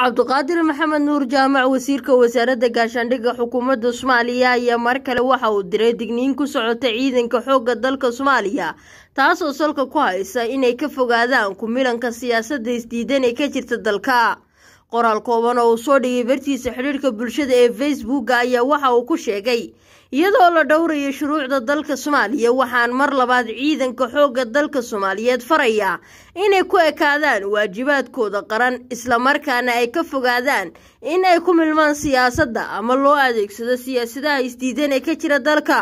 cabdiqaadir maxamed nuur jaamac wasiirka wasaaradda gaashaandhigga xukuumadda soomaaliya ayaa mar kale waxa uu diray digniin ku socota ciidanka xoogga dalka soomaaliya taasoo salka ku haysa inay ka fogaadaan kumilanka milanka siyaasadda isdiidan ee ka jirta dalka qoraal kooban oo uu soo dhigay bartiisa xidhiirka bulshada ee facebooka ayaa waxa uu ku sheegay iyadoo la dhowraya shuruucda dalka soomaaliya waxaan mar labaad ciidanka xoogga dalka soomaaliyeed farayaa inay ku ekaadaan waajibaadkooda qaran isla markaana ay ka fogaadaan in ay ku milmaan siyaasadda ama loo adeegsado siyaasadaha isdiidan ee ka jira dalka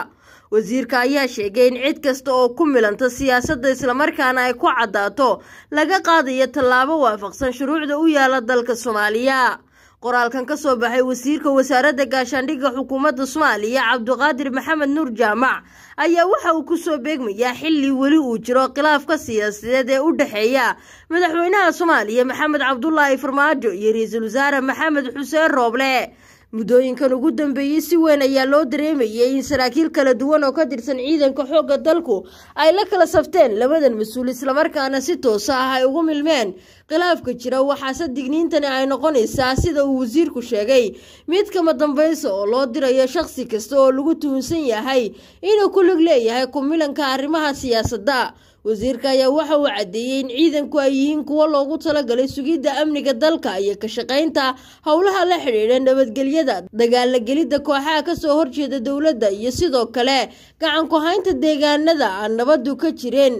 wasiirka ayaa sheegay in cid kasta oo ku milanta siyaasadda islamarkaana ay ku caddaato laga qaadayo tallaabo waafaqsan shuruucda u yaala dalka soomaaliya qoraalkan ka soo baxay wasiirka wasaaradda gaashaandhigga xukuumadda soomaaliya cabdiqaadir maxamed nuur jaamac ayaa waxa uu kusoo beegmayaa xilli weli uu jiro khilaafka siyaasadeed ee u dhexeeya madaxweynaha soomaaliya maxamed cabdulaahi farmaajo iyo ra-iisul wasaare maxamed xuseen rooble muddooyinkan ugu dambeeyey si weyn ayaa loo dareemayay in saraakiil kala duwan oo ka tirsan ciidanka xoogga dalku ay la kala safteen labadan mas-uul islamarkaana si toosa ah ay ugu milmeen khilaafka jira waxaase digniintani ay noqonaysaa sida uu wasiirku sheegay mid kama dambaysa oo loo dirayo shakhsi kasta oo lagu tuhunsan yahay inuu ku lug leeyahay kumilanka arrimaha siyaasadda wasiirka ayaa waxa uu caddeeyey in ciidanku ay yihiin kuwo loogu talagalay sugidda amniga dalka iyo ka shaqaynta howlaha la xidhiidha nabadgelyada dagaala gelidda kooxaha kasoo horjeeda dowladda iyo sidoo kale gacan ku-haynta deegaanada aan nabadu ka jireen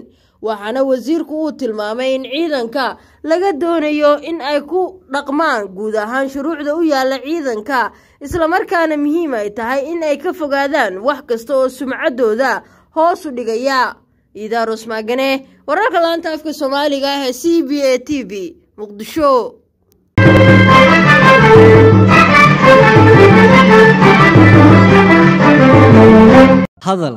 waxaana wasiirku uu tilmaamay in ciidanka laga doonayo in ay ku dhaqmaan guud ahaan shuruucda u yaalla ciidanka islamarkaana muhiim ay tahay in ay ka fogaadaan wax kasta oo sumcaddooda hoos u dhigaya idaarus maagane wararka laanta afka soomaaliga ah ee c b a t v muqdisho hadal